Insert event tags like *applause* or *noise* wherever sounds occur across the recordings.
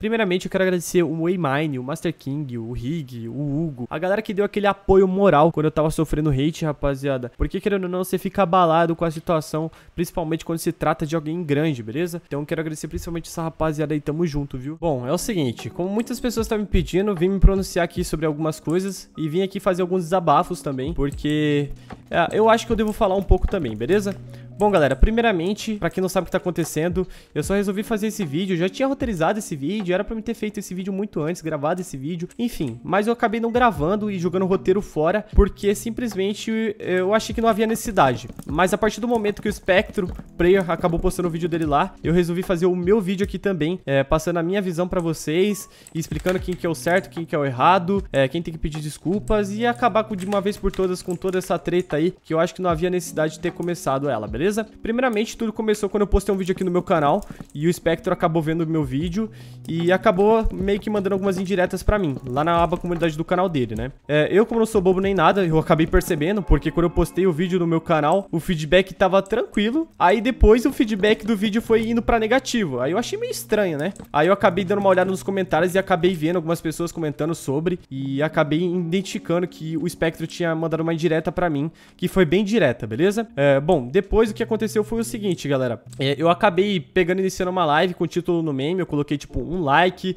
Primeiramente, eu quero agradecer o Waymine, o Master King, o Rig, o Hugo, a galera que deu aquele apoio moral quando eu tava sofrendo hate, rapaziada. Porque, querendo ou não, você fica abalado com a situação, principalmente quando se trata de alguém grande, beleza? Então, quero agradecer principalmente essa rapaziada aí, tamo junto, viu? Bom, é o seguinte, como muitas pessoas estavam me pedindo, vim me pronunciar aqui sobre algumas coisas e vim aqui fazer alguns desabafos também, porque é, eu acho que eu devo falar um pouco também, beleza? Bom, galera, primeiramente, pra quem não sabe o que tá acontecendo, eu só resolvi fazer esse vídeo, eu já tinha roteirizado esse vídeo, era pra me ter feito esse vídeo muito antes, gravado esse vídeo, enfim, mas eu acabei não gravando e jogando o roteiro fora, porque simplesmente eu achei que não havia necessidade. Mas a partir do momento que o Spectro Player acabou postando o vídeo dele lá, eu resolvi fazer o meu vídeo aqui também, é, passando a minha visão pra vocês, explicando quem que é o certo, quem que é o errado, é, quem tem que pedir desculpas e acabar de uma vez por todas com toda essa treta aí, que eu acho que não havia necessidade de ter começado ela, beleza? beleza? Primeiramente, tudo começou quando eu postei um vídeo aqui no meu canal e o Spectro acabou vendo meu vídeo e acabou meio que mandando algumas indiretas pra mim, lá na aba comunidade do canal dele, né? É, eu, como não sou bobo nem nada, eu acabei percebendo, porque quando eu postei o vídeo no meu canal, o feedback tava tranquilo, aí depois o feedback do vídeo foi indo pra negativo, aí eu achei meio estranho, né? Aí eu acabei dando uma olhada nos comentários e acabei vendo algumas pessoas comentando sobre e acabei identificando que o Spectro tinha mandado uma indireta pra mim, que foi bem direta, beleza? É, bom, depois o que que aconteceu foi o seguinte, galera. É, eu acabei pegando e iniciando uma live com o título no meme, eu coloquei, tipo, um like,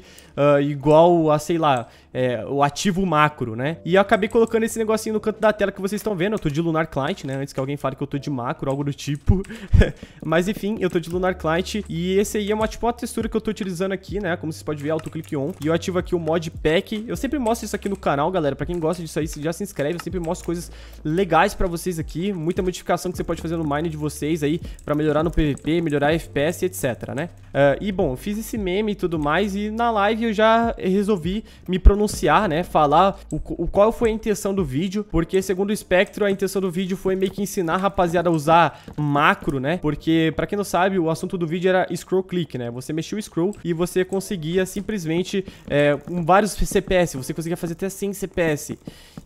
uh, igual a, sei lá, é, o ativo macro, né? E eu acabei colocando esse negocinho no canto da tela que vocês estão vendo. Eu tô de Lunar Client, né? Antes que alguém fale que eu tô de macro, algo do tipo. *laughs* Mas enfim, eu tô de Lunar Client e esse aí é uma, tipo, uma textura que eu tô utilizando aqui, né? Como vocês podem ver, auto-click on. E eu ativo aqui o mod pack. Eu sempre mostro isso aqui no canal, galera. Pra quem gosta disso aí, já se inscreve. Eu sempre mostro coisas legais pra vocês aqui. Muita modificação que você pode fazer no mine de vocês aí pra melhorar no PVP, melhorar FPS, etc, né? Uh, e bom, fiz esse meme e tudo mais e na live eu já resolvi me pronunciar pronunciar, né? Falar o, o qual foi a intenção do vídeo, porque segundo o Spectro, a intenção do vídeo foi meio que ensinar a rapaziada a usar macro, né? Porque, para quem não sabe, o assunto do vídeo era scroll click, né? Você mexia o scroll e você conseguia simplesmente, é, com vários CPS, você conseguia fazer até 100 CPS.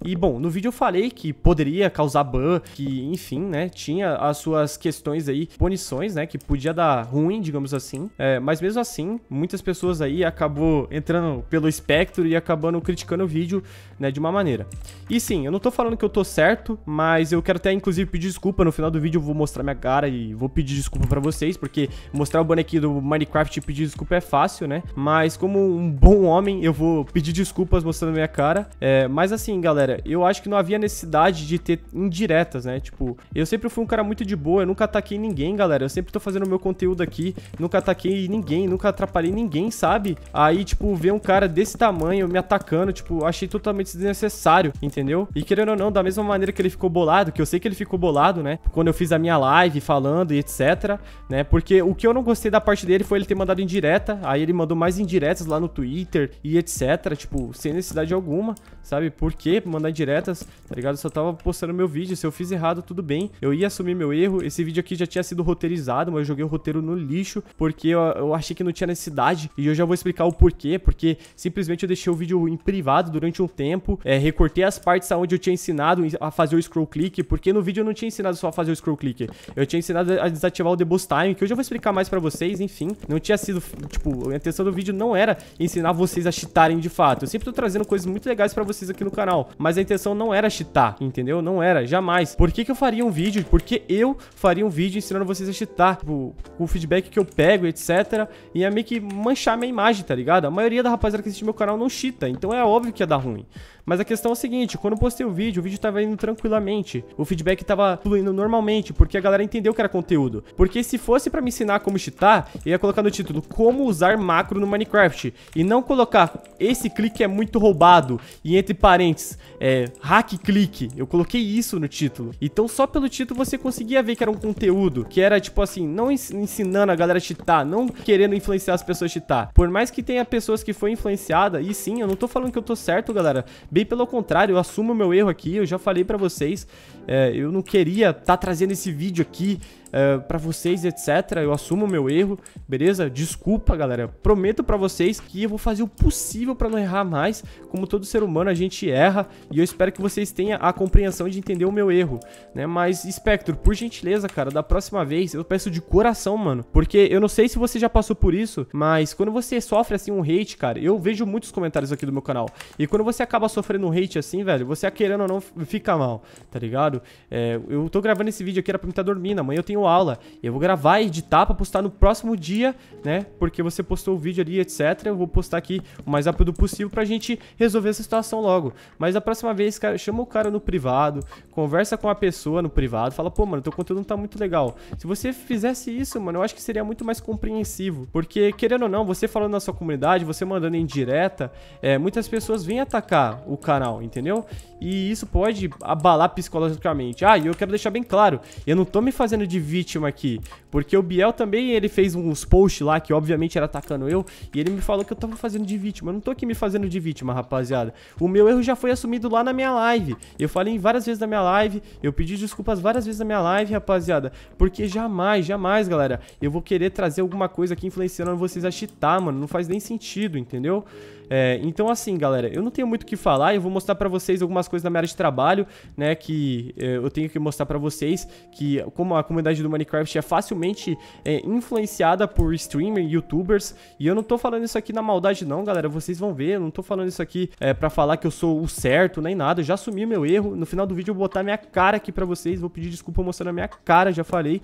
E, bom, no vídeo eu falei que poderia causar ban, que, enfim, né? Tinha as suas questões aí, punições, né? Que podia dar ruim, digamos assim. É, mas mesmo assim, muitas pessoas aí acabou entrando pelo Spectro e acabou acabando criticando o vídeo, né, de uma maneira. E sim, eu não tô falando que eu tô certo, mas eu quero até inclusive pedir desculpa, no final do vídeo eu vou mostrar minha cara e vou pedir desculpa pra vocês, porque mostrar o bonequinho do Minecraft e pedir desculpa é fácil, né? Mas como um bom homem, eu vou pedir desculpas mostrando minha cara. É, mas assim, galera, eu acho que não havia necessidade de ter indiretas, né? Tipo, eu sempre fui um cara muito de boa, eu nunca ataquei ninguém, galera. Eu sempre tô fazendo meu conteúdo aqui, nunca ataquei ninguém, nunca atrapalhei ninguém, sabe? Aí, tipo, ver um cara desse tamanho me atacar atacando, tipo, achei totalmente desnecessário, entendeu? E querendo ou não, da mesma maneira que ele ficou bolado, que eu sei que ele ficou bolado, né? Quando eu fiz a minha live falando e etc, né? Porque o que eu não gostei da parte dele foi ele ter mandado indireta, aí ele mandou mais indiretas lá no Twitter e etc, tipo, sem necessidade alguma, sabe? Por que mandar indiretas, tá ligado? Eu só tava postando meu vídeo, se eu fiz errado, tudo bem. Eu ia assumir meu erro, esse vídeo aqui já tinha sido roteirizado, mas eu joguei o roteiro no lixo, porque eu, eu achei que não tinha necessidade, e eu já vou explicar o porquê, porque simplesmente eu deixei o vídeo em privado durante um tempo, é, recortei as partes aonde eu tinha ensinado a fazer o scroll click, porque no vídeo eu não tinha ensinado só a fazer o scroll click, eu tinha ensinado a desativar o debust time, que hoje eu vou explicar mais pra vocês, enfim, não tinha sido, tipo, a intenção do vídeo não era ensinar vocês a cheatarem de fato, eu sempre tô trazendo coisas muito legais pra vocês aqui no canal, mas a intenção não era cheatar, entendeu? Não era, jamais. Por que que eu faria um vídeo? Porque eu faria um vídeo ensinando vocês a cheatar, tipo, o feedback que eu pego, etc, ia é meio que manchar minha imagem, tá ligado? A maioria da rapaziada que assiste meu canal não cheata, então é óbvio que ia dar ruim. Mas a questão é o seguinte, quando eu postei o vídeo, o vídeo tava indo tranquilamente. O feedback tava fluindo normalmente, porque a galera entendeu que era conteúdo. Porque se fosse pra me ensinar como cheatar, eu ia colocar no título Como usar macro no Minecraft. E não colocar esse clique é muito roubado. E entre parênteses, é, hack clique. Eu coloquei isso no título. Então só pelo título você conseguia ver que era um conteúdo. Que era tipo assim, não ensinando a galera a cheatar, não querendo influenciar as pessoas a cheatar. Por mais que tenha pessoas que foi influenciada, e sim, eu não tô falando que eu tô certo, galera. Bem pelo contrário, eu assumo meu erro aqui, eu já falei para vocês, é, eu não queria estar tá trazendo esse vídeo aqui eh, para vocês, etc. Eu assumo meu erro, beleza? Desculpa, galera. Prometo para vocês que eu vou fazer o possível para não errar mais. Como todo ser humano, a gente erra e eu espero que vocês tenham a compreensão de entender o meu erro, né? Mas Spectro, por gentileza, cara, da próxima vez eu peço de coração, mano, porque eu não sei se você já passou por isso, mas quando você sofre assim um hate, cara, eu vejo muitos comentários aqui do meu canal. E quando você acaba sofrendo um hate assim, velho, você querendo ou não fica mal, tá ligado? É, eu tô gravando esse vídeo aqui era para me estar tá dormindo, amanhã eu tenho aula. Eu vou gravar, e editar para postar no próximo dia, né? Porque você postou o vídeo ali, etc. Eu vou postar aqui o mais rápido possível pra gente resolver essa situação logo. Mas a próxima vez, cara, chama o cara no privado, conversa com a pessoa no privado, fala, pô, mano, teu conteúdo não tá muito legal. Se você fizesse isso, mano, eu acho que seria muito mais compreensivo. Porque, querendo ou não, você falando na sua comunidade, você mandando em direta, é, muitas pessoas vêm atacar o canal, entendeu? E isso pode abalar psicologicamente. Ah, e eu quero deixar bem claro, eu não tô me fazendo de vítima aqui. Porque o Biel também, ele fez uns posts lá, que obviamente era atacando eu, e ele me falou que eu tava fazendo de vítima. Eu não tô aqui me fazendo de vítima, rapaziada. O meu erro já foi assumido lá na minha live. Eu falei várias vezes na minha live, eu pedi desculpas várias vezes na minha live, rapaziada. Porque jamais, jamais, galera, eu vou querer trazer alguma coisa aqui influenciando vocês a chitar, mano. Não faz nem sentido, entendeu? É, então, assim, galera, eu não tenho muito o que falar, eu vou mostrar para vocês algumas coisas da minha área de trabalho, né, que é, eu tenho que mostrar para vocês que como a comunidade do Minecraft é facilmente é, influenciada por streamers, youtubers, e eu não tô falando isso aqui na maldade não, galera, vocês vão ver, eu não tô falando isso aqui é, para falar que eu sou o certo, nem nada, eu já assumi meu erro, no final do vídeo eu vou botar minha cara aqui para vocês, vou pedir desculpa mostrando a minha cara, já falei,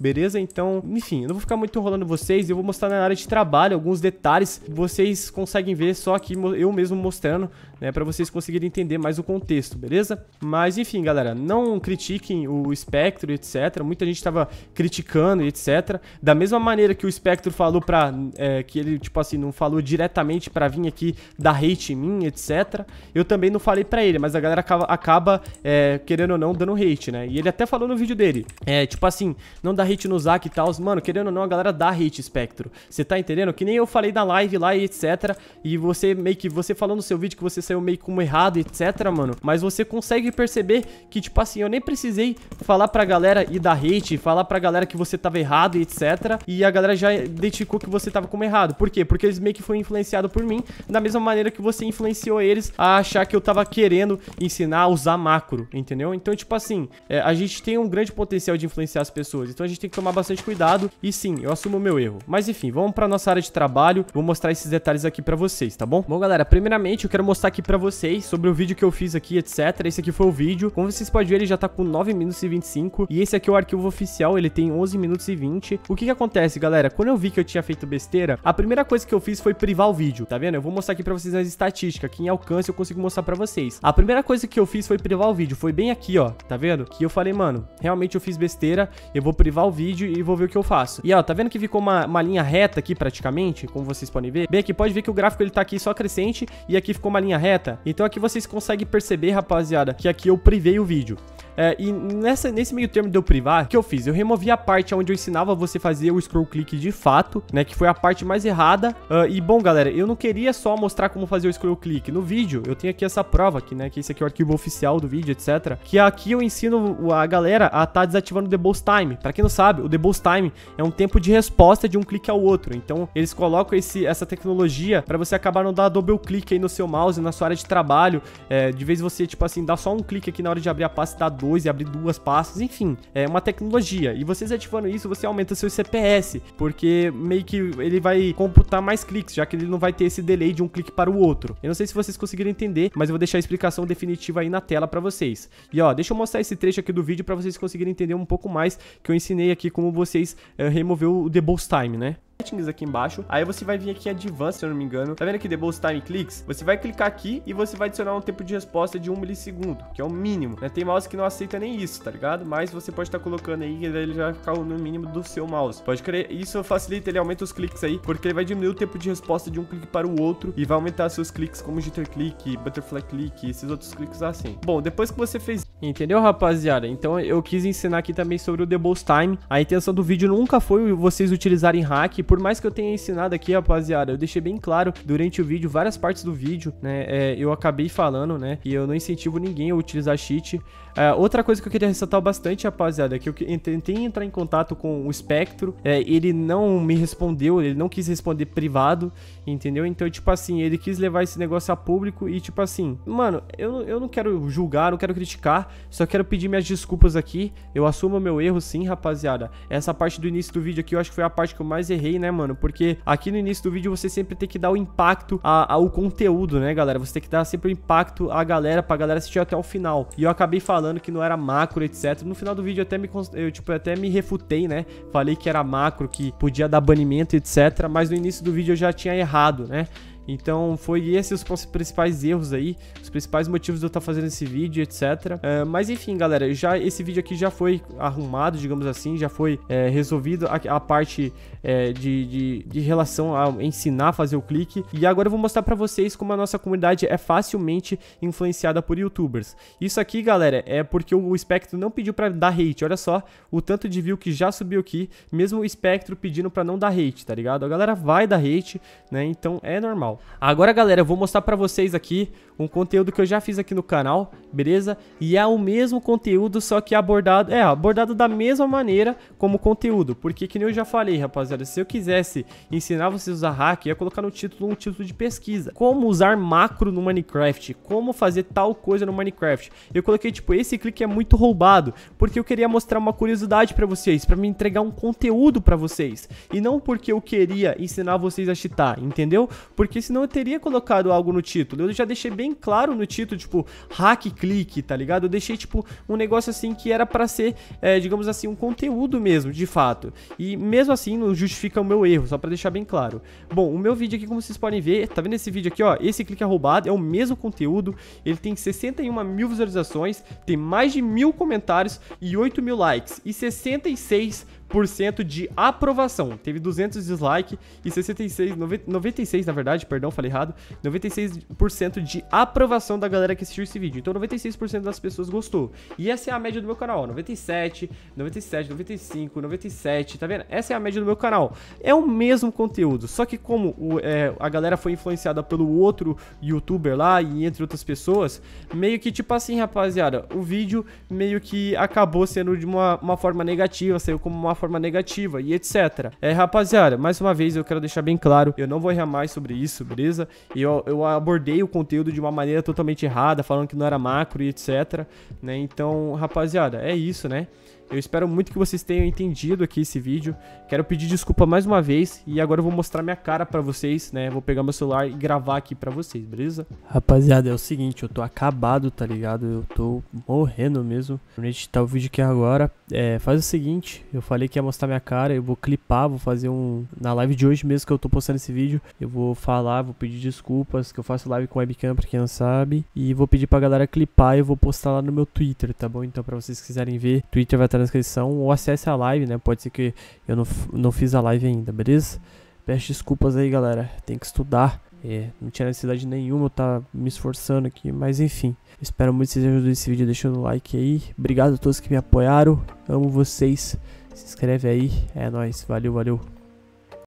beleza? Então, enfim, eu não vou ficar muito enrolando vocês, eu vou mostrar na área de trabalho alguns detalhes, vocês conseguem ver só aqui eu mesmo mostrando, né, para vocês conseguirem entender mais o contexto, beleza? Mas enfim, galera, não critiquem o Spectro, etc. Muita gente estava criticando, etc. Da mesma maneira que o Spectro falou para é, que ele tipo assim não falou diretamente para vir aqui dar hate em mim, etc. Eu também não falei para ele, mas a galera acaba, acaba é, querendo ou não dando hate, né? E ele até falou no vídeo dele, é, tipo assim, não dá hate no Zac e tal, mano, querendo ou não a galera dá hate Spectro. Você tá entendendo? Que nem eu falei na live lá e etc. E você você meio que você falando no seu vídeo que você saiu meio como errado, etc, mano. Mas você consegue perceber que, tipo assim, eu nem precisei falar pra galera e dar hate, falar pra galera que você tava errado, etc. E a galera já identificou que você tava como errado. Por quê? Porque eles meio que foram influenciados por mim, da mesma maneira que você influenciou eles a achar que eu tava querendo ensinar a usar macro, entendeu? Então, tipo assim, é, a gente tem um grande potencial de influenciar as pessoas, então a gente tem que tomar bastante cuidado. E sim, eu assumo o meu erro. Mas enfim, vamos pra nossa área de trabalho, vou mostrar esses detalhes aqui pra vocês, tá tá bom? Bom, galera, primeiramente eu quero mostrar aqui pra vocês sobre o vídeo que eu fiz aqui, etc. Esse aqui foi o vídeo. Como vocês podem ver, ele já tá com 9 minutos e 25. E esse aqui é o arquivo oficial, ele tem 11 minutos e 20. O que que acontece, galera? Quando eu vi que eu tinha feito besteira, a primeira coisa que eu fiz foi privar o vídeo, tá vendo? Eu vou mostrar aqui pra vocês as estatísticas, que em alcance eu consigo mostrar pra vocês. A primeira coisa que eu fiz foi privar o vídeo, foi bem aqui, ó, tá vendo? Que eu falei, mano, realmente eu fiz besteira, eu vou privar o vídeo e vou ver o que eu faço. E ó, tá vendo que ficou uma, uma linha reta aqui praticamente, como vocês podem ver? Bem aqui, pode ver que o gráfico ele tá aqui aqui só crescente e aqui ficou uma linha reta. Então aqui vocês conseguem perceber, rapaziada, que aqui eu privei o vídeo. É, e nessa, nesse meio termo de eu privar, o que eu fiz? Eu removi a parte onde eu ensinava você fazer o scroll click de fato, né? Que foi a parte mais errada. Uh, e bom, galera, eu não queria só mostrar como fazer o scroll click. No vídeo, eu tenho aqui essa prova aqui, né? Que esse aqui é o arquivo oficial do vídeo, etc. Que aqui eu ensino a galera a tá desativando o deboss time. Pra quem não sabe, o deboss time é um tempo de resposta de um clique ao outro. Então, eles colocam esse, essa tecnologia pra você acabar não dar double clique aí no seu mouse, na sua área de trabalho. É, de vez você, tipo assim, dá só um clique aqui na hora de abrir a pasta, dá dois e abrir duas pastas, enfim. É uma tecnologia. E vocês ativando isso, você aumenta seu CPS, porque meio que ele vai computar mais cliques, já que ele não vai ter esse delay de um clique para o outro. Eu não sei se vocês conseguiram entender, mas eu vou deixar a explicação definitiva aí na tela para vocês. E ó, deixa eu mostrar esse trecho aqui do vídeo para vocês conseguirem entender um pouco mais que eu ensinei aqui como vocês uh, remover o debulse time, né? settings aqui embaixo. Aí você vai vir aqui em Advanced, se eu não me engano. Tá vendo aqui Debose Time Clicks? Você vai clicar aqui e você vai adicionar um tempo de resposta de 1 milissegundo, que é o mínimo. Né? Tem mouse que não aceita nem isso, tá ligado? Mas você pode estar tá colocando aí e ele já vai ficar no mínimo do seu mouse. Pode crer, isso facilita, ele aumenta os cliques aí, porque ele vai diminuir o tempo de resposta de um clique para o outro e vai aumentar seus cliques como jitter click, butterfly click, esses outros cliques assim. Bom, depois que você fez Entendeu, rapaziada? Então eu quis ensinar aqui também sobre o Debose Time. A intenção do vídeo nunca foi vocês utilizarem hack por mais que eu tenha ensinado aqui, rapaziada, eu deixei bem claro durante o vídeo, várias partes do vídeo, né? É, eu acabei falando, né? E eu não incentivo ninguém a utilizar cheat. É, outra coisa que eu queria ressaltar bastante, rapaziada, é que eu tentei entrar em contato com o Spectro, é, ele não me respondeu, ele não quis responder privado, entendeu? Então, tipo assim, ele quis levar esse negócio a público e, tipo assim, mano, eu, eu não quero julgar, não quero criticar, só quero pedir minhas desculpas aqui, eu assumo meu erro sim, rapaziada. Essa parte do início do vídeo aqui eu acho que foi a parte que eu mais errei, né, mano? Porque aqui no início do vídeo você sempre tem que dar o impacto ao conteúdo, né, galera? Você tem que dar sempre o impacto à galera, pra galera assistir até o final. E eu acabei falando que não era macro, etc. No final do vídeo até me, eu, tipo, até me refutei, né? Falei que era macro, que podia dar banimento, etc. Mas no início do vídeo eu já tinha errado, né? Então foi esses os principais erros aí, os principais motivos de eu estar tá fazendo esse vídeo, etc. É, mas enfim, galera, já esse vídeo aqui já foi arrumado, digamos assim, já foi é, resolvido a, a parte é, de, de, de, relação a ensinar a fazer o clique. E agora eu vou mostrar para vocês como a nossa comunidade é facilmente influenciada por YouTubers. Isso aqui, galera, é porque o Espectro não pediu para dar hate. Olha só o tanto de view que já subiu aqui, mesmo o Espectro pedindo para não dar hate, tá ligado? A galera vai dar hate, né? Então é normal. Agora, galera, eu vou mostrar pra vocês aqui um conteúdo que eu já fiz aqui no canal, beleza? E é o mesmo conteúdo, só que abordado, é, abordado da mesma maneira como conteúdo. Porque, que nem eu já falei, rapaziada, se eu quisesse ensinar vocês a usar hack, eu ia colocar no título um título de pesquisa. Como usar macro no Minecraft, como fazer tal coisa no Minecraft. Eu coloquei, tipo, esse clique é muito roubado, porque eu queria mostrar uma curiosidade pra vocês, pra me entregar um conteúdo pra vocês. E não porque eu queria ensinar vocês a cheatar, entendeu? Porque senão eu teria colocado algo no título. Eu já deixei bem claro no título, tipo, hack clique, tá ligado? Eu deixei, tipo, um negócio assim que era para ser, é, digamos assim, um conteúdo mesmo, de fato. E mesmo assim não justifica o meu erro, só para deixar bem claro. Bom, o meu vídeo aqui, como vocês podem ver, tá vendo esse vídeo aqui, ó? Esse clique é roubado, é o mesmo conteúdo, ele tem 61 mil visualizações, tem mais de mil comentários e 8 mil likes e 66 1% de aprovação. Teve 200 dislike e 66, 96 na verdade, perdão, falei errado, 96% de aprovação da galera que assistiu esse vídeo. Então 96% das pessoas gostou. E essa é a média do meu canal, 97, 97, 95, 97, tá vendo? Essa é a média do meu canal. É o mesmo conteúdo, só que como o, é, a galera foi influenciada pelo outro youtuber lá e entre outras pessoas, meio que tipo assim, rapaziada, o vídeo meio que acabou sendo de uma, uma forma negativa, saiu como uma forma negativa e etc. É, rapaziada, mais uma vez eu quero deixar bem claro, eu não vou errar mais sobre isso, beleza? Eu, eu abordei o conteúdo de uma maneira totalmente errada, falando que não era macro e etc, né? Então, rapaziada, é isso, né? Eu espero muito que vocês tenham entendido aqui esse vídeo. Quero pedir desculpa mais uma vez e agora eu vou mostrar minha cara para vocês, né? Vou pegar meu celular e gravar aqui para vocês, beleza? Rapaziada, é o seguinte, eu tô acabado, tá ligado? Eu tô morrendo mesmo. gente tá o vídeo aqui agora. É, faz o seguinte, eu falei que ia mostrar minha cara, eu vou clipar, vou fazer um... Na live de hoje mesmo que eu tô postando esse vídeo, eu vou falar, vou pedir desculpas, que eu faço live com webcam pra quem não sabe. E vou pedir pra galera clipar e eu vou postar lá no meu Twitter, tá bom? Então pra vocês quiserem ver, Twitter vai estar transcrição ou acesse a live, né? Pode ser que eu não, não fiz a live ainda, beleza? Peço desculpas aí, galera. Tem que estudar. É, não tinha necessidade nenhuma, tá me esforçando aqui, mas enfim. Espero muito que vocês ajudem esse vídeo deixando o like aí. Obrigado a todos que me apoiaram. Amo vocês. Se inscreve aí. É nóis. Valeu, valeu.